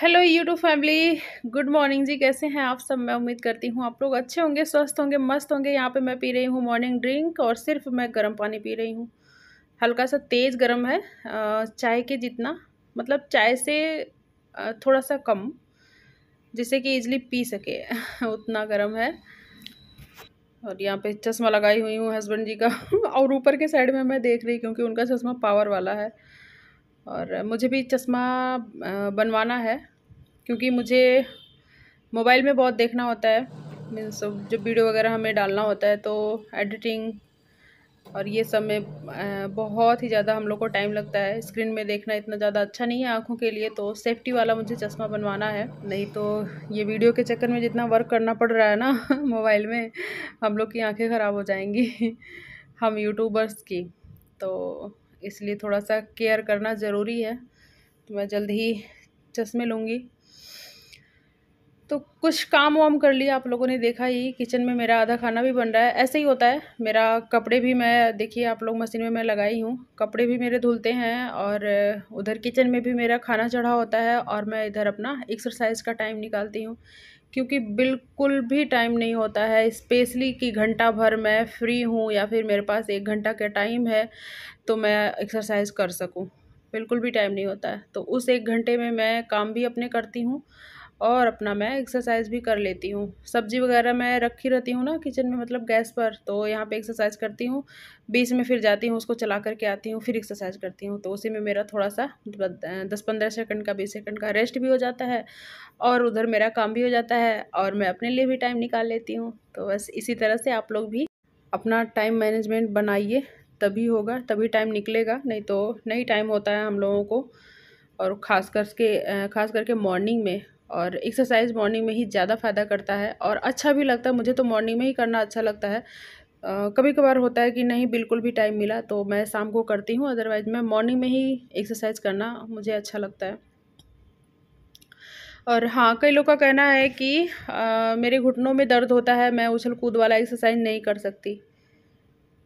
hello YouTube family good morning जी कैसे हैं आप सब मैं उम्मीद करती हूँ आप लोग अच्छे होंगे स्वस्थ होंगे मस्त होंगे यहाँ पे मैं पी रही हूँ मॉर्निंग ड्रिंक और सिर्फ मैं गर्म पानी पी रही हूँ हल्का सा तेज़ गर्म है चाय के जितना मतलब चाय से थोड़ा सा कम जिससे कि इजली पी सके उतना गर्म है और यहाँ पे चश्मा लगाई हुई हूँ हस्बैंड जी का और ऊपर के साइड में मैं देख रही क्योंकि उनका चश्मा पावर वाला है और मुझे भी चश्मा बनवाना है क्योंकि मुझे मोबाइल में बहुत देखना होता है मीन्स जो वीडियो वगैरह हमें डालना होता है तो एडिटिंग और ये सब में बहुत ही ज़्यादा हम लोग को टाइम लगता है स्क्रीन में देखना इतना ज़्यादा अच्छा नहीं है आँखों के लिए तो सेफ्टी वाला मुझे चश्मा बनवाना है नहीं तो ये वीडियो के चक्कर में जितना वर्क करना पड़ रहा है ना मोबाइल में हम लोग की आँखें ख़राब हो जाएंगी हम यूट्यूबर्स की तो इसलिए थोड़ा सा केयर करना ज़रूरी है तो मैं जल्द ही चश्मे लूँगी तो कुछ काम वाम कर लिया आप लोगों ने देखा ही किचन में मेरा आधा खाना भी बन रहा है ऐसे ही होता है मेरा कपड़े भी मैं देखिए आप लोग मशीन में मैं लगाई हूँ कपड़े भी मेरे धुलते हैं और उधर किचन में भी मेरा खाना चढ़ा होता है और मैं इधर अपना एक्सरसाइज का टाइम निकालती हूँ क्योंकि बिल्कुल भी टाइम नहीं होता है स्पेशली कि घंटा भर मैं फ्री हूँ या फिर मेरे पास एक घंटा का टाइम है तो मैं एक्सरसाइज कर सकूँ बिल्कुल भी टाइम नहीं होता है तो उस एक घंटे में मैं काम भी अपने करती हूँ और अपना मैं एक्सरसाइज भी कर लेती हूँ सब्ज़ी वगैरह मैं रखी रहती हूँ ना किचन में मतलब गैस पर तो यहाँ पे एक्सरसाइज करती हूँ बीच में फिर जाती हूँ उसको चला करके आती हूँ फिर एक्सरसाइज करती हूँ तो उसी में मेरा थोड़ा सा दस पंद्रह सेकंड का बीस सेकंड का रेस्ट भी हो जाता है और उधर मेरा काम भी हो जाता है और मैं अपने लिए भी टाइम निकाल लेती हूँ तो बस इसी तरह से आप लोग भी अपना टाइम मैनेजमेंट बनाइए तभी होगा तभी टाइम निकलेगा नहीं तो नहीं टाइम होता है हम लोगों को और ख़ास करके ख़ास करके मॉर्निंग में और एक्सरसाइज मॉर्निंग में ही ज़्यादा फ़ायदा करता है और अच्छा भी लगता है मुझे तो मॉर्निंग में ही करना अच्छा लगता है कभी कभार होता है कि नहीं बिल्कुल भी टाइम मिला तो मैं शाम को करती हूँ अदरवाइज़ मैं मॉर्निंग में ही एक्सरसाइज करना मुझे अच्छा लगता है और हाँ कई लोग का कहना है कि आ, मेरे घुटनों में दर्द होता है मैं उछल कूद वाला एक्सरसाइज नहीं कर सकती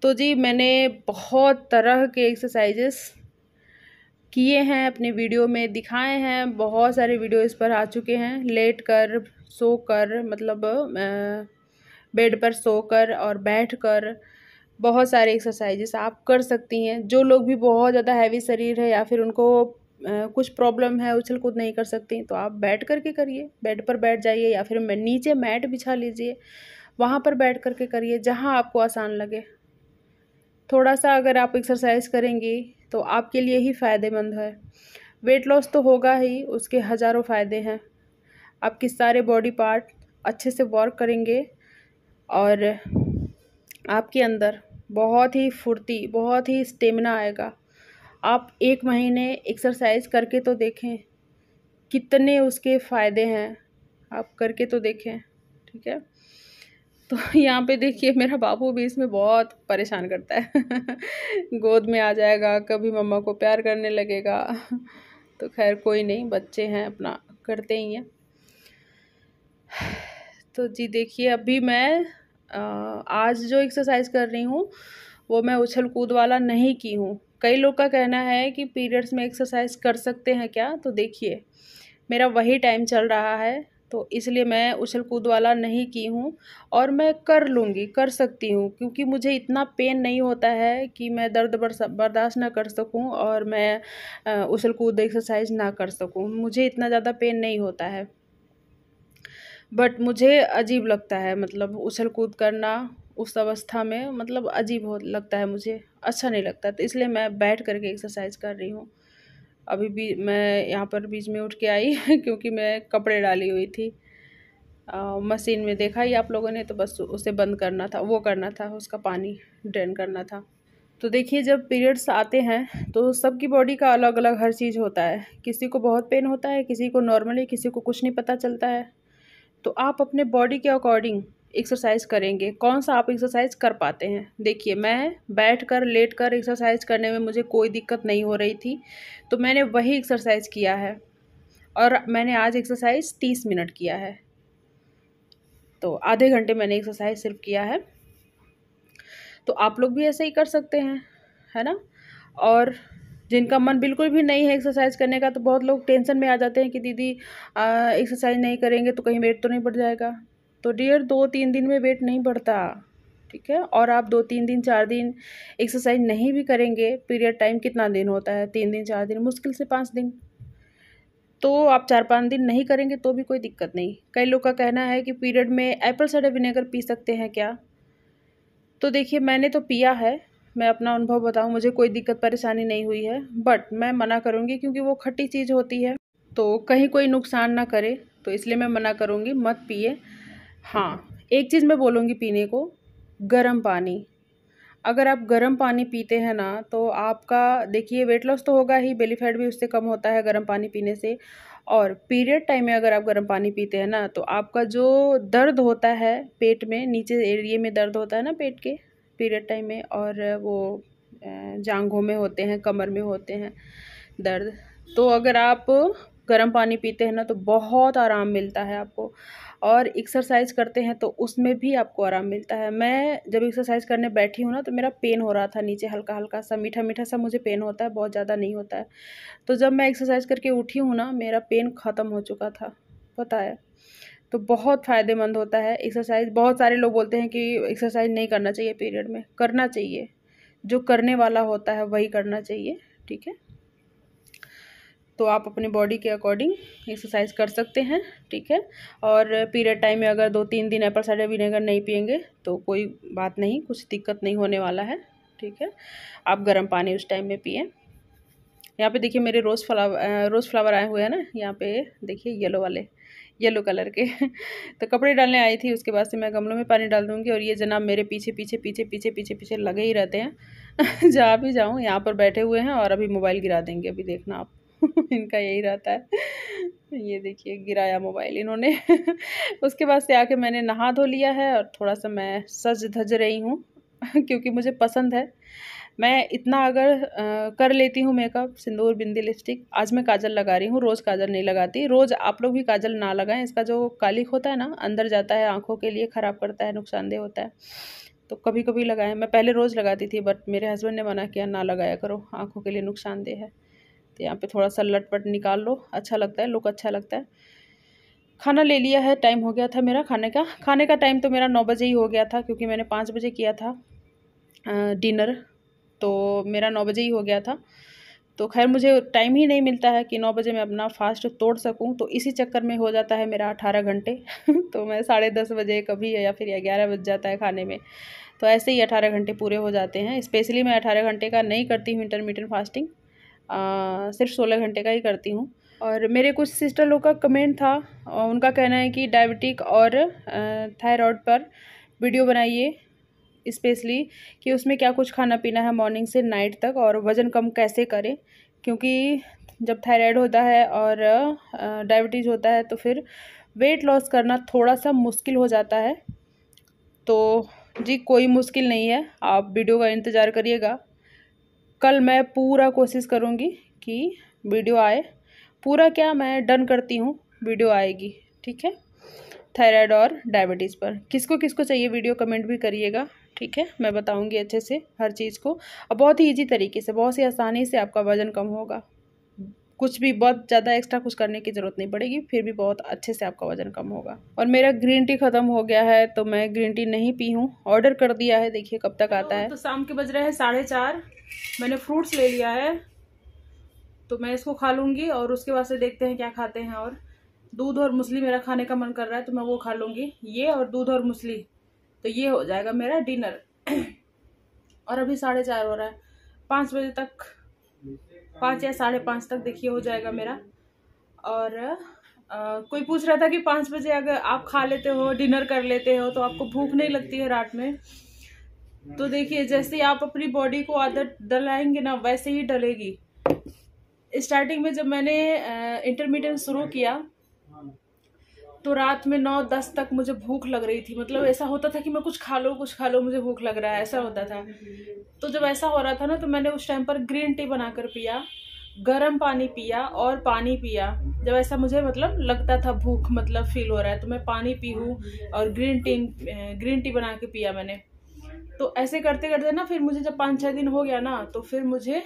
तो जी मैंने बहुत तरह के एक्सरसाइजेस किए हैं अपने वीडियो में दिखाए हैं बहुत सारे वीडियो इस पर आ चुके हैं लेट कर सो कर मतलब बेड पर सो कर और बैठ कर बहुत सारे एक्सरसाइजेस आप कर सकती हैं जो लोग भी बहुत ज़्यादा हैवी शरीर है या फिर उनको कुछ प्रॉब्लम है उछल कूद नहीं कर सकती तो आप बैठ कर के करिए बेड पर बैठ जाइए या फिर नीचे मैट बिछा लीजिए वहाँ पर बैठ कर के करिए जहाँ आपको आसान लगे थोड़ा सा अगर आप एक्सरसाइज करेंगी तो आपके लिए ही फ़ायदेमंद है वेट लॉस तो होगा ही उसके हज़ारों फ़ायदे हैं आपके सारे बॉडी पार्ट अच्छे से वर्क करेंगे और आपके अंदर बहुत ही फुर्ती बहुत ही स्टेमिना आएगा आप एक महीने एक्सरसाइज करके तो देखें कितने उसके फ़ायदे हैं आप करके तो देखें ठीक है तो यहाँ पे देखिए मेरा बाबू भी इसमें बहुत परेशान करता है गोद में आ जाएगा कभी मम्मा को प्यार करने लगेगा तो खैर कोई नहीं बच्चे हैं अपना करते ही हैं तो जी देखिए अभी मैं आज जो एक्सरसाइज कर रही हूँ वो मैं उछल कूद वाला नहीं की हूँ कई लोग का कहना है कि पीरियड्स में एक्सरसाइज कर सकते हैं क्या तो देखिए मेरा वही टाइम चल रहा है तो इसलिए मैं उछल कूद वाला नहीं की हूँ और मैं कर लूँगी कर सकती हूँ क्योंकि मुझे इतना पेन नहीं होता है कि मैं दर्द बर्दाश्त ना कर सकूँ और मैं उछल कूद एक्सरसाइज ना कर सकूँ मुझे इतना ज़्यादा पेन नहीं होता है बट मुझे अजीब लगता है मतलब उछल कूद करना उस अवस्था में मतलब अजीब हो लगता है मुझे अच्छा नहीं लगता तो इसलिए मैं बैठ करके एक्सरसाइज कर रही हूँ अभी भी मैं यहाँ पर बीच में उठ के आई क्योंकि मैं कपड़े डाली हुई थी आ, मशीन में देखा ही आप लोगों ने तो बस उसे बंद करना था वो करना था उसका पानी ड्रेन करना था तो देखिए जब पीरियड्स आते हैं तो सबकी बॉडी का अलग अलग हर चीज़ होता है किसी को बहुत पेन होता है किसी को नॉर्मली किसी को कुछ नहीं पता चलता है तो आप अपने बॉडी के अकॉर्डिंग एक्सरसाइज करेंगे कौन सा आप एक्सरसाइज कर पाते हैं देखिए मैं बैठ कर लेट कर एक्सरसाइज करने में मुझे कोई दिक्कत नहीं हो रही थी तो मैंने वही एक्सरसाइज किया है और मैंने आज एक्सरसाइज तीस मिनट किया है तो आधे घंटे मैंने एक्सरसाइज सिर्फ किया है तो आप लोग भी ऐसे ही कर सकते हैं है ना और जिनका मन बिल्कुल भी नहीं है एक्सरसाइज करने का तो बहुत लोग टेंशन में आ जाते हैं कि दीदी एक्सरसाइज नहीं करेंगे तो कहीं वेट तो नहीं बढ़ जाएगा तो डियर दो तीन दिन में वेट नहीं बढ़ता ठीक है और आप दो तीन दिन चार दिन एक्सरसाइज नहीं भी करेंगे पीरियड टाइम कितना दिन होता है तीन दिन चार दिन मुश्किल से पाँच दिन तो आप चार पाँच दिन नहीं करेंगे तो भी कोई दिक्कत नहीं कई लोग का कहना है कि पीरियड में एप्पल साइडर विनेगर पी सकते हैं क्या तो देखिए मैंने तो पिया है मैं अपना अनुभव बताऊं मुझे कोई दिक्कत परेशानी नहीं हुई है बट मैं मना करूंगी क्योंकि वो खट्टी चीज़ होती है तो कहीं कोई नुकसान ना करे तो इसलिए मैं मना करूंगी मत पिए हाँ एक चीज़ मैं बोलूँगी पीने को गर्म पानी अगर आप गर्म पानी पीते हैं ना तो आपका देखिए वेट लॉस तो होगा ही बेली फैट भी उससे कम होता है गर्म पानी पीने से और पीरियड टाइम में अगर आप गर्म पानी पीते हैं ना तो आपका जो दर्द होता है पेट में नीचे एरिए में दर्द होता है ना पेट के पीरियड टाइम में और वो जांघों में होते हैं कमर में होते हैं दर्द तो अगर आप गर्म पानी पीते हैं ना तो बहुत आराम मिलता है आपको और एक्सरसाइज करते हैं तो उसमें भी आपको आराम मिलता है मैं जब एक्सरसाइज करने बैठी हूँ ना तो मेरा पेन हो रहा था नीचे हल्का हल्का सा मीठा मीठा सा मुझे पेन होता है बहुत ज़्यादा नहीं होता है तो जब मैं एक्सरसाइज करके उठी हूँ ना मेरा पेन ख़त्म हो चुका था पता है तो बहुत फ़ायदेमंद होता है एक्सरसाइज बहुत सारे लोग बोलते हैं कि एक्सरसाइज नहीं करना चाहिए पीरियड में करना चाहिए जो करने वाला होता है वही करना चाहिए ठीक है तो आप अपने बॉडी के अकॉर्डिंग एक्सरसाइज कर सकते हैं ठीक है और पीरियड टाइम में अगर दो तीन दिन एप्पल साइडर विनेगर नहीं पियेंगे तो कोई बात नहीं कुछ दिक्कत नहीं होने वाला है ठीक है आप गर्म पानी उस टाइम में पिए यहाँ पे देखिए मेरे रोज़ फ्लावर रोज़ फ्लावर आए हुए हैं ना यहाँ पे देखिए येलो वाले येलो कलर के तो कपड़े डालने आई थी उसके बाद से मैं गमलों में पानी डाल दूँगी और ये जनाब मेरे पीछे पीछे पीछे पीछे पीछे पीछे लगे ही रहते हैं जहाँ भी जाऊँ यहाँ पर बैठे हुए हैं और अभी मोबाइल गिरा देंगे अभी देखना आप इनका यही रहता है ये देखिए गिराया मोबाइल इन्होंने उसके बाद से आके मैंने नहा धो लिया है और थोड़ा सा मैं सज धज रही हूँ क्योंकि मुझे पसंद है मैं इतना अगर आ, कर लेती हूँ मेकअप सिंदूर बिंदी लिपस्टिक आज मैं काजल लगा रही हूँ रोज़ काजल नहीं लगाती रोज़ आप लोग भी काजल ना लगाएं इसका जो कालिक होता है ना अंदर जाता है आँखों के लिए ख़राब करता है नुकसानदेह होता है तो कभी कभी लगाएं मैं पहले रोज़ लगाती थी बट मेरे हस्बैंड ने मना किया ना लगाया करो आँखों के लिए नुकसानदेह है तो यहाँ पे थोड़ा सा लटपट निकाल लो अच्छा लगता है लुक अच्छा लगता है खाना ले लिया है टाइम हो गया था मेरा खाने का खाने का टाइम तो मेरा नौ बजे ही हो गया था क्योंकि मैंने पाँच बजे किया था डिनर तो मेरा नौ बजे ही हो गया था तो खैर मुझे टाइम ही नहीं मिलता है कि नौ बजे मैं अपना फास्ट तोड़ सकूं तो इसी चक्कर में हो जाता है मेरा अठारह घंटे तो मैं साढ़े दस बजे कभी या फिर ग्यारह बज जाता है खाने में तो ऐसे ही अठारह घंटे पूरे हो जाते हैं स्पेशली मैं अठारह घंटे का नहीं करती हूँ इंटरमीडियंट फास्टिंग सिर्फ सोलह घंटे का ही करती हूँ और मेरे कुछ सिस्टर लोग का कमेंट था उनका कहना है कि डायबिटिक और थायराइड पर वीडियो बनाइए स्पेशली कि उसमें क्या कुछ खाना पीना है मॉर्निंग से नाइट तक और वज़न कम कैसे करें क्योंकि जब थायराइड होता है और डायबिटीज़ होता है तो फिर वेट लॉस करना थोड़ा सा मुश्किल हो जाता है तो जी कोई मुश्किल नहीं है आप वीडियो का इंतज़ार करिएगा कल मैं पूरा कोशिश करूँगी कि वीडियो आए पूरा क्या मैं डन करती हूँ वीडियो आएगी ठीक है थायराइड और डायबिटीज़ पर किसको किसको चाहिए वीडियो कमेंट भी करिएगा ठीक है मैं बताऊँगी अच्छे से हर चीज़ को और बहुत ही ईजी तरीके से बहुत ही आसानी से आपका वज़न कम होगा कुछ भी बहुत ज़्यादा एक्स्ट्रा कुछ करने की ज़रूरत नहीं पड़ेगी फिर भी बहुत अच्छे से आपका वज़न कम होगा और मेरा ग्रीन टी ख़त्म हो गया है तो मैं ग्रीन टी नहीं पी हूँ ऑर्डर कर दिया है देखिए कब तक आता तो है तो शाम के बज रहे हैं साढ़े चार मैंने फ्रूट्स ले लिया है तो मैं इसको खा लूँगी और उसके बाद से देखते हैं क्या खाते हैं और दूध और मुसली मेरा खाने का मन कर रहा है तो मैं वो खा लूँगी ये और दूध और मुसली तो ये हो जाएगा मेरा डिनर और अभी साढ़े चार हो रहा है पाँच बजे तक पाँच या साढ़े पाँच तक देखिए हो जाएगा मेरा और आ, कोई पूछ रहा था कि पाँच बजे अगर आप खा लेते हो डिनर कर लेते हो तो आपको भूख नहीं लगती है रात में तो देखिए जैसे आप अपनी बॉडी को आदत डलाएंगे ना वैसे ही डलेगी स्टार्टिंग में जब मैंने इंटरमीडियट शुरू किया तो रात में नौ दस तक मुझे भूख लग रही थी मतलब ऐसा होता था कि मैं कुछ खा लो कुछ खा लो मुझे भूख लग रहा है ऐसा होता था तो जब ऐसा हो रहा था ना तो मैंने उस टाइम पर ग्रीन टी बनाकर पिया गर्म पानी पिया और पानी पिया जब ऐसा मुझे मतलब लगता था भूख मतलब फील हो रहा है तो मैं पानी पी हूँ और ग्रीन टी ग्रीन टी बना के पिया मैंने तो ऐसे करते करते ना फिर मुझे जब पाँच छः दिन हो गया ना तो फिर मुझे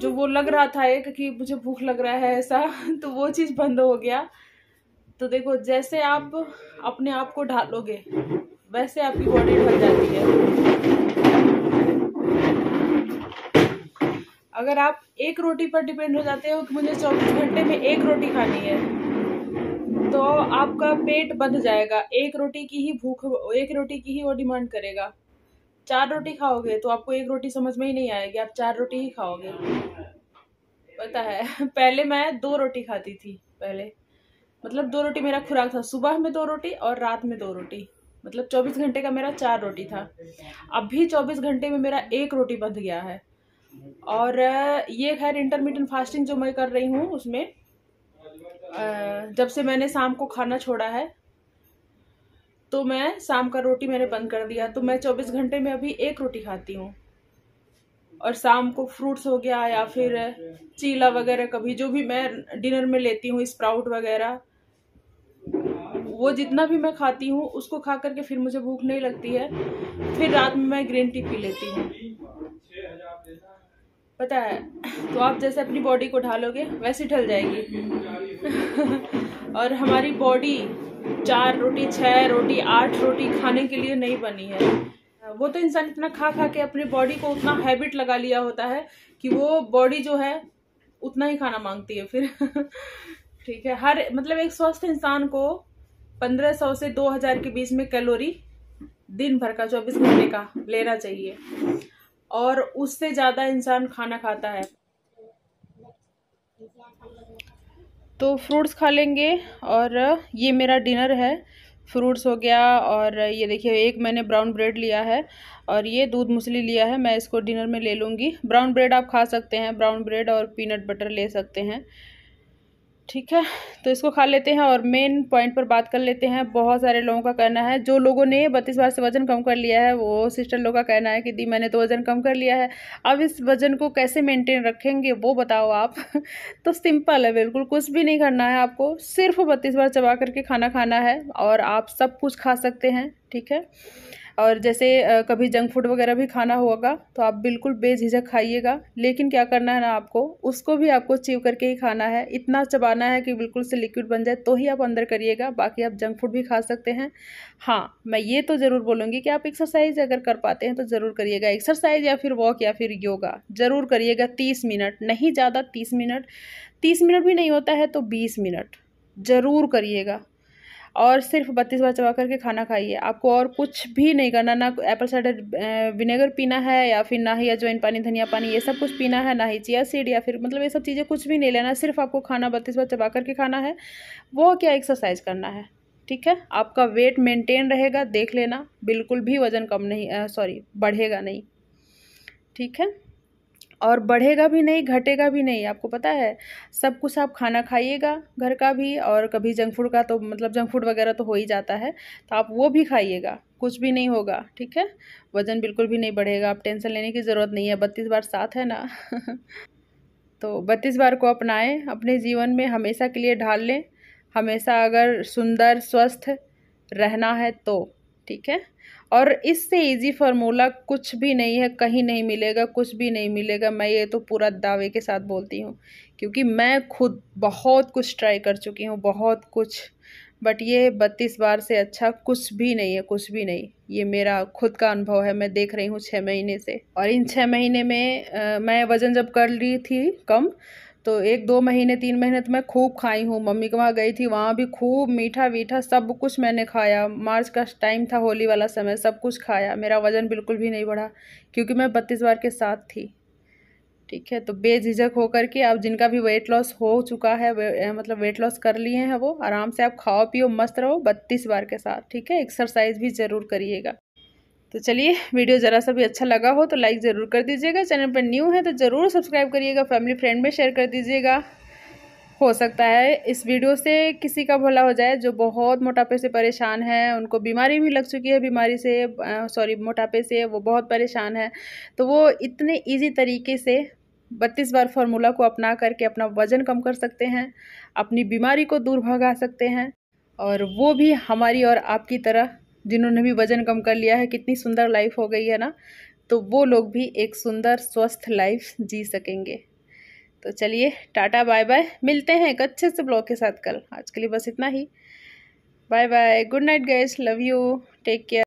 जो वो लग रहा था एक कि मुझे भूख लग रहा है ऐसा तो वो चीज़ बंद हो गया तो देखो जैसे आप अपने आप को ढालोगे वैसे आपकी बॉडी ढल जाती है अगर आप एक रोटी पर डिपेंड हो जाते हो कि मुझे चौबीस घंटे में एक रोटी खानी है तो आपका पेट बंध जाएगा एक रोटी की ही भूख एक रोटी की ही वो डिमांड करेगा चार रोटी खाओगे तो आपको एक रोटी समझ में ही नहीं आएगी आप चार रोटी ही खाओगे पता है पहले मैं दो रोटी खाती थी पहले मतलब दो रोटी मेरा खुराक था सुबह में दो रोटी और रात में दो रोटी मतलब 24 घंटे का मेरा चार रोटी था अब भी 24 घंटे में मेरा एक रोटी बंध गया है और ये खैर इंटरमीडियंट फास्टिंग जो मैं कर रही हूँ उसमें जब से मैंने शाम को खाना छोड़ा है तो मैं शाम का रोटी मैंने बंद कर दिया तो मैं 24 घंटे में अभी एक रोटी खाती हूँ और शाम को फ्रूट्स हो गया या फिर चीला वगैरह कभी जो भी मैं डिनर में लेती हूँ स्प्राउट वगैरह वो जितना भी मैं खाती हूँ उसको खा करके फिर मुझे भूख नहीं लगती है फिर रात में मैं ग्रीन टी पी लेती हूँ पता है तो आप जैसे अपनी बॉडी को ढालोगे वैसे ढल जाएगी और हमारी बॉडी चार रोटी छः रोटी आठ रोटी खाने के लिए नहीं बनी है वो तो इंसान इतना खा खा के अपनी बॉडी को उतना हैबिट लगा लिया होता है कि वो बॉडी जो है उतना ही खाना मांगती है फिर ठीक है हर मतलब एक स्वस्थ इंसान को 1500 से 2000 के बीच में कैलोरी दिन भर का चौबीस घंटे का लेना चाहिए और उससे ज़्यादा इंसान खाना खाता है तो फ्रूट्स खा लेंगे और ये मेरा डिनर है फ्रूट्स हो गया और ये देखिए एक मैंने ब्राउन ब्रेड लिया है और ये दूध मूसली लिया है मैं इसको डिनर में ले लूँगी ब्राउन ब्रेड आप खा सकते हैं ब्राउन ब्रेड और पीनट बटर ले सकते हैं ठीक है तो इसको खा लेते हैं और मेन पॉइंट पर बात कर लेते हैं बहुत सारे लोगों का कहना है जो लोगों ने बत्तीस बार से वज़न कम कर लिया है वो सिस्टर लोगों का कहना है कि दी मैंने तो वज़न कम कर लिया है अब इस वज़न को कैसे मेंटेन रखेंगे वो बताओ आप तो सिंपल है बिल्कुल कुछ भी नहीं करना है आपको सिर्फ बत्तीस बार चबा करके खाना खाना है और आप सब कुछ खा सकते हैं ठीक है और जैसे कभी जंक फूड वगैरह भी खाना होगा तो आप बिल्कुल बेझिझक खाइएगा लेकिन क्या करना है ना आपको उसको भी आपको चीव करके ही खाना है इतना चबाना है कि बिल्कुल से लिक्विड बन जाए तो ही आप अंदर करिएगा बाकी आप जंक फूड भी खा सकते हैं हाँ मैं ये तो ज़रूर बोलूँगी कि आप एक्सरसाइज अगर कर पाते हैं तो ज़रूर करिएगा एक्सरसाइज या फिर वॉक या फिर योगा ज़रूर करिएगा तीस मिनट नहीं ज़्यादा तीस मिनट तीस मिनट भी नहीं होता है तो बीस मिनट ज़रूर करिएगा और सिर्फ बत्तीस बार चबा करके खाना खाइए आपको और कुछ भी नहीं करना ना एप्पल साइडर विनेगर पीना है या फिर ना ही अजवाइन पानी धनिया पानी ये सब कुछ पीना है ना ही चिया सीड या फिर मतलब ये सब चीज़ें कुछ भी नहीं लेना सिर्फ आपको खाना बत्तीस बार चबा करके खाना है वो क्या एक्सरसाइज करना है ठीक है आपका वेट मेंटेन रहेगा देख लेना बिल्कुल भी वज़न कम नहीं सॉरी बढ़ेगा नहीं ठीक है और बढ़ेगा भी नहीं घटेगा भी नहीं आपको पता है सब कुछ आप खाना खाइएगा घर का भी और कभी जंक फूड का तो मतलब जंक फूड वगैरह तो हो ही जाता है तो आप वो भी खाइएगा कुछ भी नहीं होगा ठीक है वज़न बिल्कुल भी नहीं बढ़ेगा आप टेंशन लेने की ज़रूरत नहीं है बत्तीस बार साथ है ना तो बत्तीस बार को अपनाएं अपने जीवन में हमेशा के लिए ढाल लें हमेशा अगर सुंदर स्वस्थ रहना है तो ठीक है और इससे इजी फार्मूला कुछ भी नहीं है कहीं नहीं मिलेगा कुछ भी नहीं मिलेगा मैं ये तो पूरा दावे के साथ बोलती हूँ क्योंकि मैं खुद बहुत कुछ ट्राई कर चुकी हूँ बहुत कुछ बट ये बत्तीस बार से अच्छा कुछ भी नहीं है कुछ भी नहीं ये मेरा खुद का अनुभव है मैं देख रही हूँ छः महीने से और इन छः महीने में आ, मैं वज़न जब कर रही थी कम तो एक दो महीने तीन महीने तो मैं खूब खाई हूँ मम्मी के वहाँ गई थी वहाँ भी खूब मीठा वीठा सब कुछ मैंने खाया मार्च का टाइम था होली वाला समय सब कुछ खाया मेरा वज़न बिल्कुल भी नहीं बढ़ा क्योंकि मैं बत्तीस बार के साथ थी ठीक है तो बेझिझक होकर के अब जिनका भी वेट लॉस हो चुका है वे, मतलब वेट लॉस कर लिए हैं वो आराम से आप खाओ पियो मस्त रहो बत्तीस बार के साथ ठीक है एक्सरसाइज भी ज़रूर करिएगा तो चलिए वीडियो ज़रा सा भी अच्छा लगा हो तो लाइक ज़रूर कर दीजिएगा चैनल पर न्यू है तो ज़रूर सब्सक्राइब करिएगा फैमिली फ्रेंड में शेयर कर दीजिएगा हो सकता है इस वीडियो से किसी का भला हो जाए जो बहुत मोटापे से परेशान है उनको बीमारी भी लग चुकी है बीमारी से सॉरी मोटापे से वो बहुत परेशान है तो वो इतने ईजी तरीके से बत्तीस बार फार्मूला को अपना करके अपना वज़न कम कर सकते हैं अपनी बीमारी को दूर भगा सकते हैं और वो भी हमारी और आपकी तरह जिन्होंने भी वज़न कम कर लिया है कितनी सुंदर लाइफ हो गई है ना तो वो लोग भी एक सुंदर स्वस्थ लाइफ जी सकेंगे तो चलिए टाटा बाय बाय मिलते हैं एक अच्छे से ब्लॉग के साथ कल आज के लिए बस इतना ही bye bye good night guys love you take care